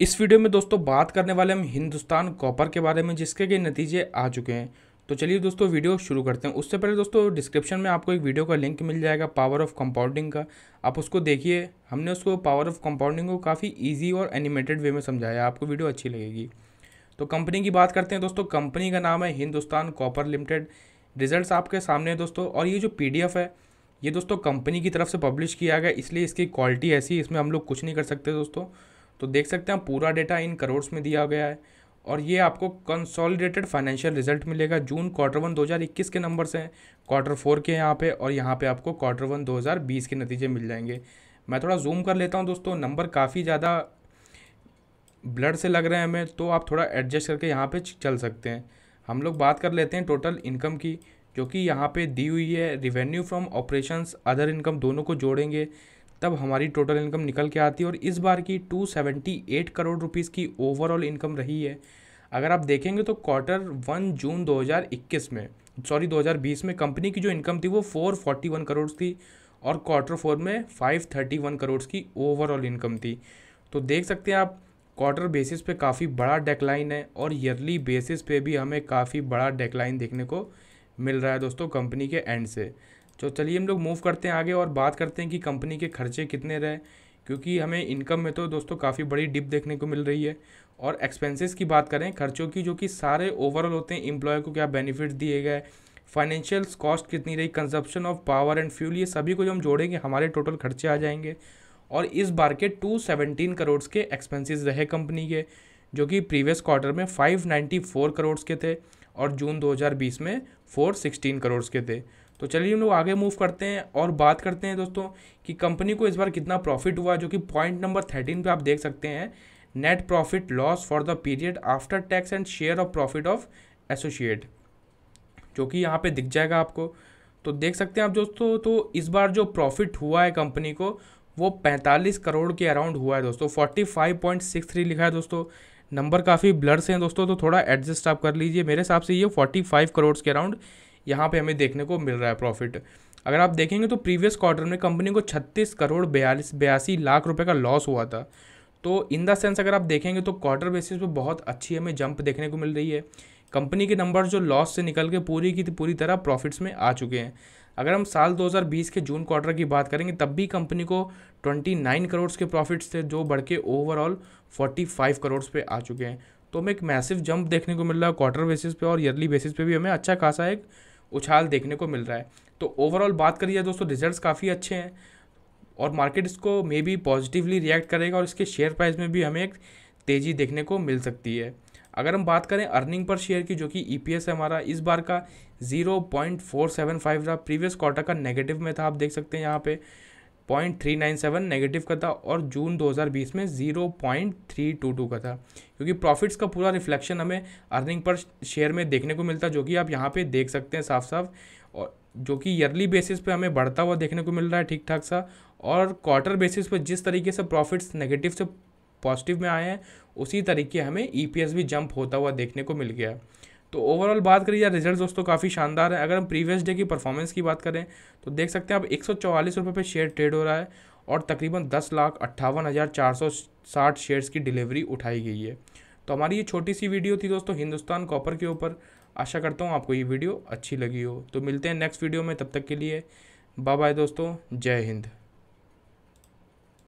इस वीडियो में दोस्तों बात करने वाले हम हिंदुस्तान कॉपर के बारे में जिसके के नतीजे आ चुके हैं तो चलिए दोस्तों वीडियो शुरू करते हैं उससे पहले दोस्तों डिस्क्रिप्शन में आपको एक वीडियो का लिंक मिल जाएगा पावर ऑफ कंपाउंडिंग का आप उसको देखिए हमने उसको पावर ऑफ कंपाउंडिंग को काफ़ी ईजी और एनिमेटेड वे में समझाया आपको वीडियो अच्छी लगेगी तो कंपनी की बात करते हैं दोस्तों कंपनी का नाम है हिंदुस्तान कॉपर लिमिटेड रिजल्ट आपके सामने हैं दोस्तों और ये जो पी है ये दोस्तों कंपनी की तरफ से पब्लिश किया गया इसलिए इसकी क्वालिटी ऐसी इसमें हम लोग कुछ नहीं कर सकते दोस्तों तो देख सकते हैं पूरा डेटा इन करोड़्स में दिया गया है और ये आपको कंसोलिडेटेड फाइनेंशियल रिजल्ट मिलेगा जून क्वार्टर वन 2021 के नंबर्स हैं क्वार्टर फोर के यहाँ पे और यहाँ पे आपको क्वार्टर वन 2020 के नतीजे मिल जाएंगे मैं थोड़ा जूम कर लेता हूँ दोस्तों नंबर काफ़ी ज़्यादा ब्लड से लग रहे हैं हमें तो आप थोड़ा एडजस्ट करके यहाँ पे चल सकते हैं हम लोग बात कर लेते हैं टोटल इनकम की जो कि यहाँ पर दी हुई है revenue from operation other income दोनों को जोड़ेंगे तब हमारी टोटल इनकम निकल के आती है और इस बार की 278 करोड़ रुपीस की ओवरऑल इनकम रही है अगर आप देखेंगे तो क्वार्टर वन जून 2021 में सॉरी 2020 में कंपनी की जो इनकम थी वो 441 करोड़ थी और क्वार्टर फोर में 531 करोड़ की ओवरऑल इनकम थी तो देख सकते हैं आप क्वार्टर बेसिस पे काफ़ी बड़ा डेकलाइन है और ईयरली बेसिस पे भी हमें काफ़ी बड़ा डेकलाइन देखने को मिल रहा है दोस्तों कंपनी के एंड से तो चलिए हम लोग मूव करते हैं आगे और बात करते हैं कि कंपनी के खर्चे कितने रहे क्योंकि हमें इनकम में तो दोस्तों काफ़ी बड़ी डिप देखने को मिल रही है और एक्सपेंसेस की बात करें खर्चों की जो कि सारे ओवरऑल होते हैं इम्प्लॉय को क्या बेनिफिट्स दिए गए फाइनेंशियल कॉस्ट कितनी रही consumption of power and fuel ये सभी को जो हम जोड़ेंगे हमारे टोटल खर्चे आ जाएंगे और इस बार के टू सेवेंटीन करोड़ के एक्सपेंसिस रहे कंपनी के जो कि प्रीवियस क्वार्टर में फाइव नाइन्टी फोर करोड़ के थे और जून बीस में सिक्सटीन करोड़ के थे तो चलिए हम लोग आगे मूव करते हैं और बात करते हैं दोस्तों कि कंपनी को इस बार कितना प्रॉफिट हुआ जो कि पॉइंट नंबर थर्टीन पे आप देख सकते हैं net profit loss for the period after tax and share of profit of associate जो कि यहाँ पे दिख जाएगा आपको तो देख सकते हैं आप दोस्तों तो इस बार जो प्रॉफिट हुआ है कंपनी को वो 45 करोड़ के अराउंड हुआ है दोस्तों 45.63 लिखा है दोस्तों नंबर काफ़ी ब्लर से हैं दोस्तों तो थोड़ा एडजस्ट आप कर लीजिए मेरे हिसाब से ये 45 करोड़ के अराउंड यहाँ पे हमें देखने को मिल रहा है प्रॉफिट अगर आप देखेंगे तो प्रीवियस क्वार्टर में कंपनी को छत्तीस करोड़ बयालीस बयासी लाख रुपये का लॉस हुआ था तो इन द सेंस अगर आप देखेंगे तो क्वार्टर बेसिस पे बहुत अच्छी हमें जंप देखने को मिल रही है कंपनी के नंबर जो लॉस से निकल के पूरी की पूरी तरह प्रॉफिट्स में आ चुके हैं अगर हम साल 2020 के जून क्वार्टर की बात करेंगे तब भी कंपनी को 29 करोड़ के प्रॉफिट्स थे जो बढ़ के ओवरऑल 45 करोड़ पे आ चुके हैं तो हमें एक मैसिव जंप देखने को मिल रहा है क्वार्टर बेसिस पे और ईयरली बेसिस पे भी हमें अच्छा खासा एक उछाल देखने को मिल रहा है तो ओवरऑल बात करिए दोस्तों रिजल्ट्स काफ़ी अच्छे हैं और मार्केट इसको मे बी पॉजिटिवली रिएक्ट करेगा और इसके शेयर प्राइस में भी हमें एक तेज़ी देखने को मिल सकती है अगर हम बात करें अर्निंग पर शेयर की जो कि ई e है हमारा इस बार का 0.475 रहा प्रीवियस क्वार्टर का नेगेटिव में था आप देख सकते हैं यहाँ पे point three nine seven negative का था और जून 2020 में zero point three two two का था क्योंकि प्रॉफिट्स का पूरा रिफ्लेक्शन हमें अर्निंग पर शेयर में देखने को मिलता जो कि आप यहाँ पे देख सकते हैं साफ साफ और जो कि ईयरली बेसिस पे हमें बढ़ता हुआ देखने को मिल रहा है ठीक ठाक सा और क्वार्टर बेसिस पर जिस तरीके से प्रॉफिट्स नेगेटिव से पॉजिटिव में आए हैं उसी तरीके हमें ई e भी जंप होता हुआ देखने को मिल गया तो ओवरऑल बात करिए रिजल्ट दोस्तों काफ़ी शानदार है अगर हम प्रीवियस डे की परफॉर्मेंस की बात करें तो देख सकते हैं अब एक सौ पे शेयर ट्रेड हो रहा है और तकरीबन दस लाख अट्ठावन हज़ार चार सौ साठ शेयर्स की डिलीवरी उठाई गई है तो हमारी ये छोटी सी वीडियो थी दोस्तों हिंदुस्तान कॉपर के ऊपर आशा करता हूँ आपको ये वीडियो अच्छी लगी हो तो मिलते हैं नेक्स्ट वीडियो में तब तक के लिए बाय बाय दोस्तों जय हिंद